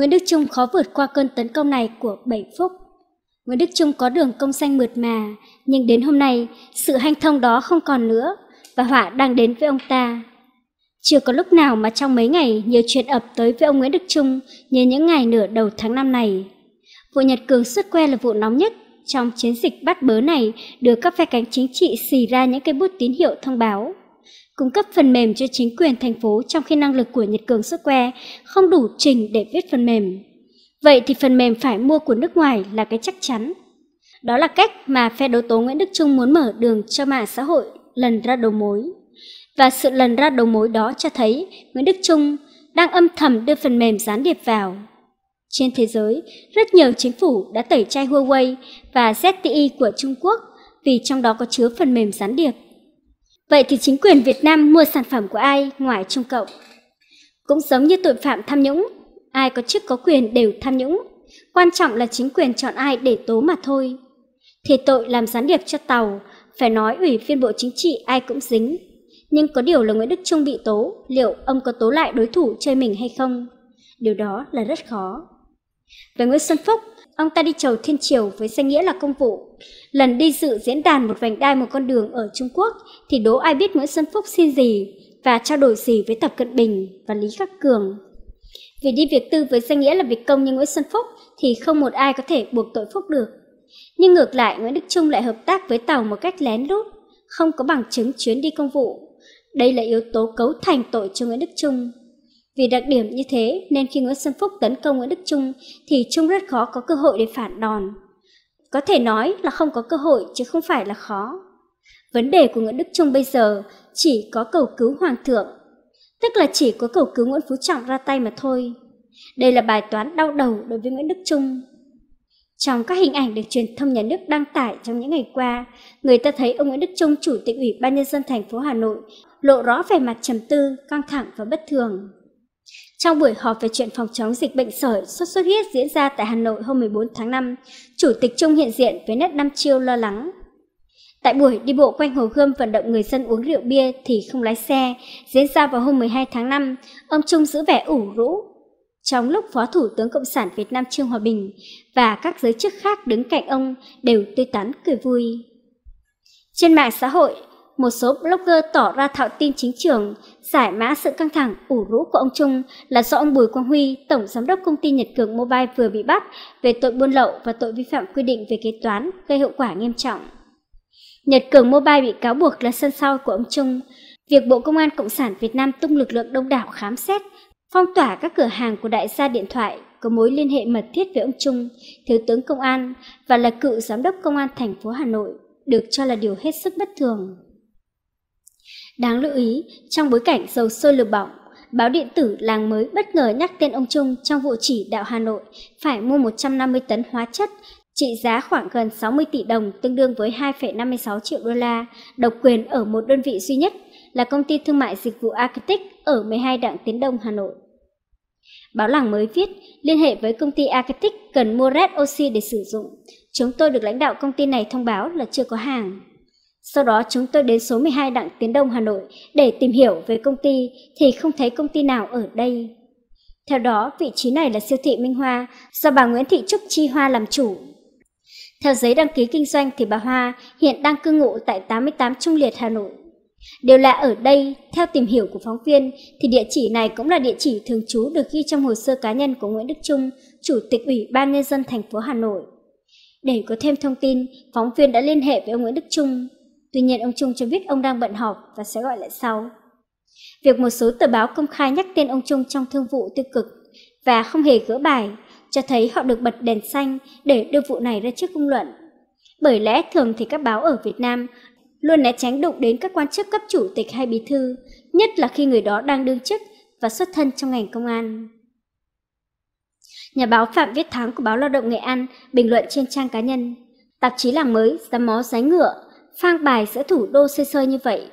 Nguyễn Đức Trung khó vượt qua cơn tấn công này của Bảy Phúc. Nguyễn Đức Trung có đường công xanh mượt mà, nhưng đến hôm nay, sự hanh thông đó không còn nữa, và họa đang đến với ông ta. Chưa có lúc nào mà trong mấy ngày nhiều chuyện ập tới với ông Nguyễn Đức Trung như những ngày nửa đầu tháng năm này. Vụ Nhật Cường xuất que là vụ nóng nhất trong chiến dịch bắt bớ này được các phe cánh chính trị xì ra những cây bút tín hiệu thông báo cung cấp phần mềm cho chính quyền thành phố trong khi năng lực của Nhật Cường Square không đủ trình để viết phần mềm. Vậy thì phần mềm phải mua của nước ngoài là cái chắc chắn. Đó là cách mà phe đấu tố Nguyễn Đức Trung muốn mở đường cho mạng xã hội lần ra đầu mối. Và sự lần ra đầu mối đó cho thấy Nguyễn Đức Trung đang âm thầm đưa phần mềm gián điệp vào. Trên thế giới, rất nhiều chính phủ đã tẩy chay Huawei và ZTE của Trung Quốc vì trong đó có chứa phần mềm gián điệp. Vậy thì chính quyền Việt Nam mua sản phẩm của ai ngoài Trung Cộng? Cũng giống như tội phạm tham nhũng, ai có chức có quyền đều tham nhũng. Quan trọng là chính quyền chọn ai để tố mà thôi. Thì tội làm gián điệp cho tàu, phải nói ủy viên bộ chính trị ai cũng dính. Nhưng có điều là Nguyễn Đức Trung bị tố, liệu ông có tố lại đối thủ chơi mình hay không? Điều đó là rất khó. Với Nguyễn Xuân Phúc, ông ta đi chầu thiên triều với danh nghĩa là công vụ. Lần đi dự diễn đàn một vành đai một con đường ở Trung Quốc thì đố ai biết Nguyễn Xuân Phúc xin gì và trao đổi gì với Tập Cận Bình và Lý Khắc Cường. Vì đi việc tư với danh nghĩa là việc công như Nguyễn Xuân Phúc thì không một ai có thể buộc tội Phúc được. Nhưng ngược lại, Nguyễn Đức Trung lại hợp tác với Tàu một cách lén lút, không có bằng chứng chuyến đi công vụ. Đây là yếu tố cấu thành tội cho Nguyễn Đức Trung. Vì đặc điểm như thế nên khi Nguyễn Xuân Phúc tấn công Nguyễn Đức Trung thì Trung rất khó có cơ hội để phản đòn. Có thể nói là không có cơ hội chứ không phải là khó. Vấn đề của Nguyễn Đức Trung bây giờ chỉ có cầu cứu Hoàng thượng, tức là chỉ có cầu cứu Nguyễn Phú Trọng ra tay mà thôi. Đây là bài toán đau đầu đối với Nguyễn Đức Trung. Trong các hình ảnh được truyền thông nhà nước đăng tải trong những ngày qua, người ta thấy ông Nguyễn Đức Trung, Chủ tịch Ủy ban Nhân dân thành phố Hà Nội, lộ rõ vẻ mặt trầm tư, căng thẳng và bất thường. Trong buổi họp về chuyện phòng chống dịch bệnh sởi sốt xuất huyết diễn ra tại Hà Nội hôm 14 tháng 5, Chủ tịch Trung hiện diện với nét năm chiêu lo lắng. Tại buổi đi bộ quanh Hồ Gươm vận động người dân uống rượu bia thì không lái xe, diễn ra vào hôm 12 tháng 5, ông Trung giữ vẻ ủ rũ. Trong lúc Phó Thủ tướng Cộng sản Việt Nam Trương Hòa Bình và các giới chức khác đứng cạnh ông đều tươi tắn cười vui. Trên mạng xã hội, một số blogger tỏ ra thạo tin chính trường, giải mã sự căng thẳng ủ rũ của ông Trung là do ông Bùi Quang Huy, tổng giám đốc công ty Nhật Cường Mobile vừa bị bắt về tội buôn lậu và tội vi phạm quy định về kế toán gây hậu quả nghiêm trọng. Nhật Cường Mobile bị cáo buộc là sân sau của ông Trung. Việc Bộ Công an Cộng sản Việt Nam tung lực lượng đông đảo khám xét, phong tỏa các cửa hàng của đại gia điện thoại có mối liên hệ mật thiết với ông Trung, Thiếu tướng Công an và là cựu giám đốc Công an thành phố Hà Nội được cho là điều hết sức bất thường. Đáng lưu ý, trong bối cảnh dầu sôi lửa bỏng, báo điện tử làng mới bất ngờ nhắc tên ông Trung trong vụ chỉ đạo Hà Nội phải mua 150 tấn hóa chất trị giá khoảng gần 60 tỷ đồng tương đương với 2,56 triệu đô la, độc quyền ở một đơn vị duy nhất là công ty thương mại dịch vụ Arctic ở 12 đặng Tiến Đông, Hà Nội. Báo làng mới viết, liên hệ với công ty Arctic cần mua red oxy để sử dụng. Chúng tôi được lãnh đạo công ty này thông báo là chưa có hàng. Sau đó chúng tôi đến số 12 Đặng Tiến Đông Hà Nội để tìm hiểu về công ty thì không thấy công ty nào ở đây. Theo đó, vị trí này là siêu thị Minh Hoa do bà Nguyễn Thị Trúc Chi Hoa làm chủ. Theo giấy đăng ký kinh doanh thì bà Hoa hiện đang cư ngụ tại 88 Trung Liệt, Hà Nội. Điều lạ ở đây, theo tìm hiểu của phóng viên, thì địa chỉ này cũng là địa chỉ thường trú được ghi trong hồ sơ cá nhân của Nguyễn Đức Trung, Chủ tịch Ủy ban Nhân dân thành phố Hà Nội. Để có thêm thông tin, phóng viên đã liên hệ với ông Nguyễn Đức Trung. Tuy nhiên ông Trung cho biết ông đang bận họp và sẽ gọi lại sau. Việc một số tờ báo công khai nhắc tên ông Trung trong thương vụ tiêu cực và không hề gỡ bài cho thấy họ được bật đèn xanh để đưa vụ này ra trước công luận. Bởi lẽ thường thì các báo ở Việt Nam luôn né tránh đụng đến các quan chức cấp chủ tịch hay bí thư, nhất là khi người đó đang đương chức và xuất thân trong ngành công an. Nhà báo Phạm Viết Thắng của báo Lao động Nghệ An bình luận trên trang cá nhân. Tạp chí Làng Mới, Giám Mó Giái Ngựa phang bài giữa thủ đô xê xơi như vậy.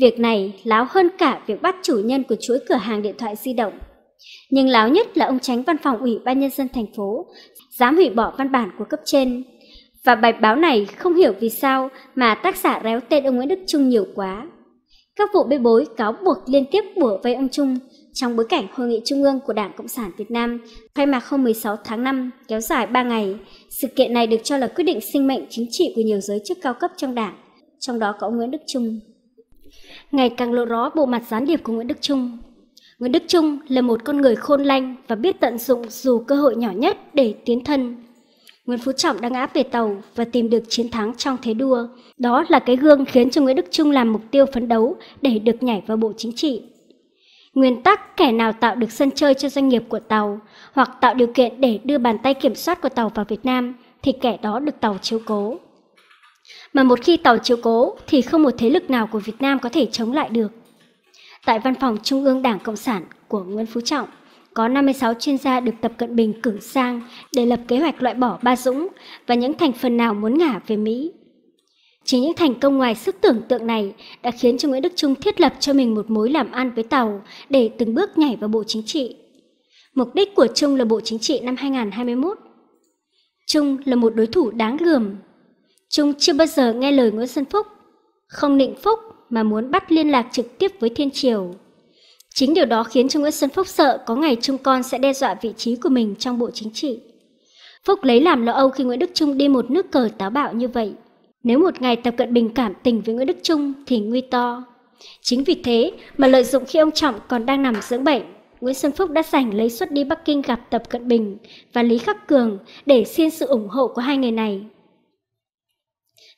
Việc này láo hơn cả việc bắt chủ nhân của chuỗi cửa hàng điện thoại di động. Nhưng láo nhất là ông tránh văn phòng ủy ban nhân dân thành phố, dám hủy bỏ văn bản của cấp trên. Và bài báo này không hiểu vì sao mà tác giả réo tên ông Nguyễn Đức Trung nhiều quá. Các vụ bê bối cáo buộc liên tiếp bủa vây ông Trung trong bối cảnh Hội nghị Trung ương của Đảng Cộng sản Việt Nam khai mạc hôm 16 tháng 5 kéo dài 3 ngày. Sự kiện này được cho là quyết định sinh mệnh chính trị của nhiều giới chức cao cấp trong Đảng, trong đó có Nguyễn Đức Trung. Ngày càng lộ rõ bộ mặt gián điệp của Nguyễn Đức Trung. Nguyễn Đức Trung là một con người khôn lanh và biết tận dụng dù cơ hội nhỏ nhất để tiến thân. Nguyễn Phú Trọng đang áp về tàu và tìm được chiến thắng trong thế đua. Đó là cái gương khiến cho Nguyễn Đức Trung làm mục tiêu phấn đấu để được nhảy vào bộ chính trị. Nguyên tắc kẻ nào tạo được sân chơi cho doanh nghiệp của tàu hoặc tạo điều kiện để đưa bàn tay kiểm soát của tàu vào Việt Nam thì kẻ đó được tàu chiếu cố. Mà một khi tàu chiếu cố thì không một thế lực nào của Việt Nam có thể chống lại được. Tại văn phòng Trung ương Đảng Cộng sản của Nguyễn Phú Trọng, có 56 chuyên gia được Tập Cận Bình cử sang để lập kế hoạch loại bỏ Ba Dũng và những thành phần nào muốn ngả về Mỹ Chính những thành công ngoài sức tưởng tượng này đã khiến cho Nguyễn Đức Trung thiết lập cho mình một mối làm ăn với Tàu để từng bước nhảy vào Bộ Chính trị. Mục đích của Trung là Bộ Chính trị năm 2021. Trung là một đối thủ đáng gườm. Trung chưa bao giờ nghe lời Nguyễn Xuân Phúc, không định Phúc mà muốn bắt liên lạc trực tiếp với Thiên Triều. Chính điều đó khiến cho Nguyễn Xuân Phúc sợ có ngày Trung con sẽ đe dọa vị trí của mình trong Bộ Chính trị. Phúc lấy làm lo âu khi Nguyễn Đức Trung đi một nước cờ táo bạo như vậy – nếu một ngày Tập Cận Bình cảm tình với Nguyễn Đức Trung thì nguy to. Chính vì thế mà lợi dụng khi ông Trọng còn đang nằm dưỡng bệnh, Nguyễn Xuân Phúc đã giành lấy suất đi Bắc Kinh gặp Tập Cận Bình và Lý Khắc Cường để xin sự ủng hộ của hai người này.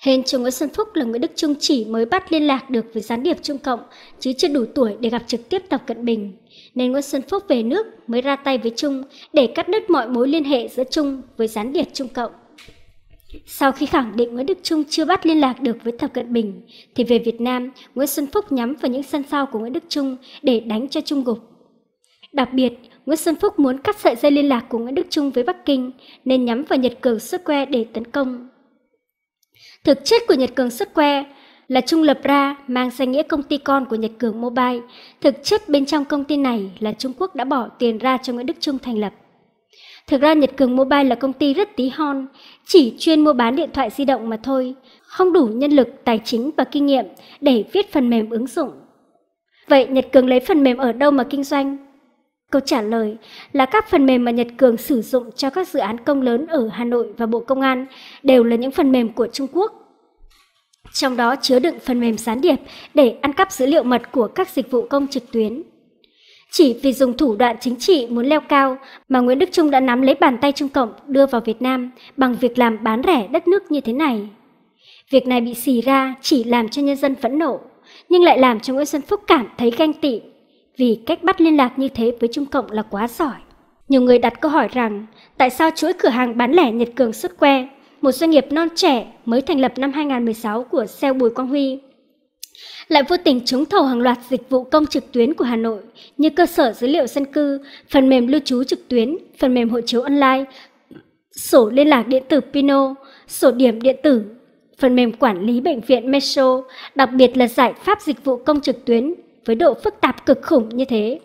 Hên cho Nguyễn Xuân Phúc là Nguyễn Đức Trung chỉ mới bắt liên lạc được với gián điệp Trung Cộng, chứ chưa đủ tuổi để gặp trực tiếp Tập Cận Bình. Nên Nguyễn Xuân Phúc về nước mới ra tay với Trung để cắt đứt mọi mối liên hệ giữa Trung với gián điệp Trung Cộng. Sau khi khẳng định Nguyễn Đức Trung chưa bắt liên lạc được với tập Cận Bình, thì về Việt Nam, Nguyễn Xuân Phúc nhắm vào những sân sau của Nguyễn Đức Trung để đánh cho Trung gục. Đặc biệt, Nguyễn Xuân Phúc muốn cắt sợi dây liên lạc của Nguyễn Đức Trung với Bắc Kinh, nên nhắm vào Nhật Cường xuất que để tấn công. Thực chất của Nhật Cường xuất que là Trung lập ra mang danh nghĩa công ty con của Nhật Cường Mobile. Thực chất bên trong công ty này là Trung Quốc đã bỏ tiền ra cho Nguyễn Đức Trung thành lập. Thực ra Nhật Cường Mobile là công ty rất tí hon, chỉ chuyên mua bán điện thoại di động mà thôi, không đủ nhân lực, tài chính và kinh nghiệm để viết phần mềm ứng dụng. Vậy Nhật Cường lấy phần mềm ở đâu mà kinh doanh? Câu trả lời là các phần mềm mà Nhật Cường sử dụng cho các dự án công lớn ở Hà Nội và Bộ Công an đều là những phần mềm của Trung Quốc. Trong đó chứa đựng phần mềm gián điệp để ăn cắp dữ liệu mật của các dịch vụ công trực tuyến. Chỉ vì dùng thủ đoạn chính trị muốn leo cao mà Nguyễn Đức Trung đã nắm lấy bàn tay Trung Cộng đưa vào Việt Nam bằng việc làm bán rẻ đất nước như thế này. Việc này bị xì ra chỉ làm cho nhân dân phẫn nộ, nhưng lại làm cho Nguyễn Xuân Phúc cảm thấy ganh tị, vì cách bắt liên lạc như thế với Trung Cộng là quá giỏi. Nhiều người đặt câu hỏi rằng tại sao chuỗi cửa hàng bán lẻ Nhật Cường xuất que, một doanh nghiệp non trẻ mới thành lập năm 2016 của xe Bùi Quang Huy, lại vô tình trúng thầu hàng loạt dịch vụ công trực tuyến của Hà Nội như cơ sở dữ liệu dân cư, phần mềm lưu trú trực tuyến, phần mềm hộ chiếu online, sổ liên lạc điện tử Pino, sổ điểm điện tử, phần mềm quản lý bệnh viện Meso, đặc biệt là giải pháp dịch vụ công trực tuyến với độ phức tạp cực khủng như thế.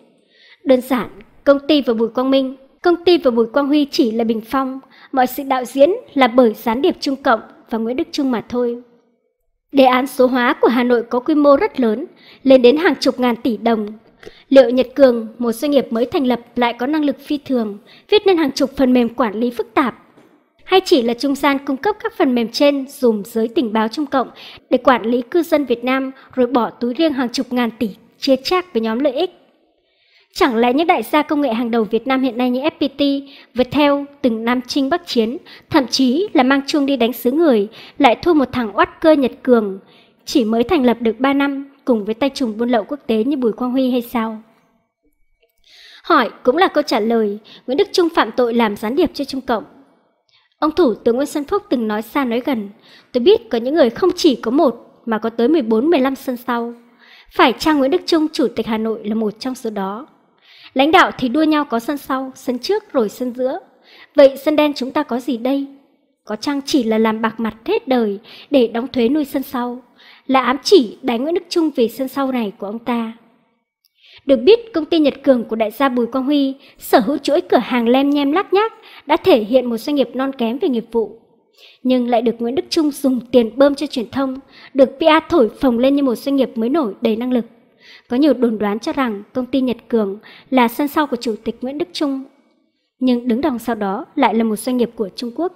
Đơn giản, công ty và Bùi Quang Minh, công ty và Bùi Quang Huy chỉ là bình phong, mọi sự đạo diễn là bởi gián điệp Trung Cộng và Nguyễn Đức Trung mà thôi. Đề án số hóa của Hà Nội có quy mô rất lớn, lên đến hàng chục ngàn tỷ đồng. Liệu Nhật Cường, một doanh nghiệp mới thành lập lại có năng lực phi thường, viết nên hàng chục phần mềm quản lý phức tạp? Hay chỉ là trung gian cung cấp các phần mềm trên dùng giới tình báo Trung Cộng để quản lý cư dân Việt Nam rồi bỏ túi riêng hàng chục ngàn tỷ chia chác với nhóm lợi ích? Chẳng lẽ những đại gia công nghệ hàng đầu Việt Nam hiện nay như FPT, Viettel từng Nam chinh Bắc Chiến, thậm chí là mang chuông đi đánh xứ người, lại thua một thằng oát cơ Nhật Cường, chỉ mới thành lập được 3 năm cùng với tay trùng buôn lậu quốc tế như Bùi Quang Huy hay sao? Hỏi cũng là câu trả lời, Nguyễn Đức Trung phạm tội làm gián điệp cho Trung Cộng. Ông Thủ tướng Nguyễn Xuân Phúc từng nói xa nói gần, tôi biết có những người không chỉ có một mà có tới 14-15 sân sau. Phải trang Nguyễn Đức Trung, Chủ tịch Hà Nội là một trong số đó. Lãnh đạo thì đua nhau có sân sau, sân trước rồi sân giữa. Vậy sân đen chúng ta có gì đây? Có chăng chỉ là làm bạc mặt hết đời để đóng thuế nuôi sân sau, là ám chỉ đánh Nguyễn Đức Trung về sân sau này của ông ta. Được biết, công ty Nhật Cường của đại gia Bùi Quang Huy sở hữu chuỗi cửa hàng lem nhem lác nhác đã thể hiện một doanh nghiệp non kém về nghiệp vụ. Nhưng lại được Nguyễn Đức Trung dùng tiền bơm cho truyền thông, được PR thổi phồng lên như một doanh nghiệp mới nổi đầy năng lực. Có nhiều đồn đoán cho rằng công ty Nhật Cường là sân sau của Chủ tịch Nguyễn Đức Trung. Nhưng đứng đằng sau đó lại là một doanh nghiệp của Trung Quốc.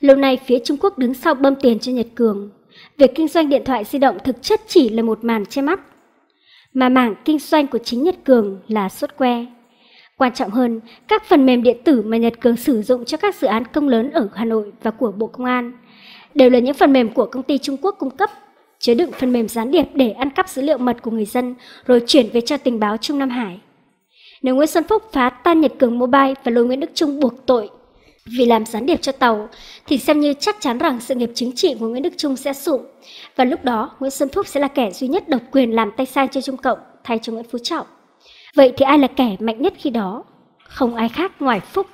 Lâu nay phía Trung Quốc đứng sau bơm tiền cho Nhật Cường. Việc kinh doanh điện thoại di động thực chất chỉ là một màn che mắt. Mà mảng kinh doanh của chính Nhật Cường là sốt que. Quan trọng hơn, các phần mềm điện tử mà Nhật Cường sử dụng cho các dự án công lớn ở Hà Nội và của Bộ Công an đều là những phần mềm của công ty Trung Quốc cung cấp chứa đựng phần mềm gián điệp để ăn cắp dữ liệu mật của người dân rồi chuyển về cho tình báo Trung Nam Hải. Nếu Nguyễn Xuân Phúc phá tan Nhật Cường Mobile và lôi Nguyễn Đức Trung buộc tội vì làm gián điệp cho tàu thì xem như chắc chắn rằng sự nghiệp chính trị của Nguyễn Đức Trung sẽ sụp và lúc đó Nguyễn Xuân Phúc sẽ là kẻ duy nhất độc quyền làm tay sai cho Trung Cộng thay cho Nguyễn Phú Trọng. Vậy thì ai là kẻ mạnh nhất khi đó? Không ai khác ngoài Phúc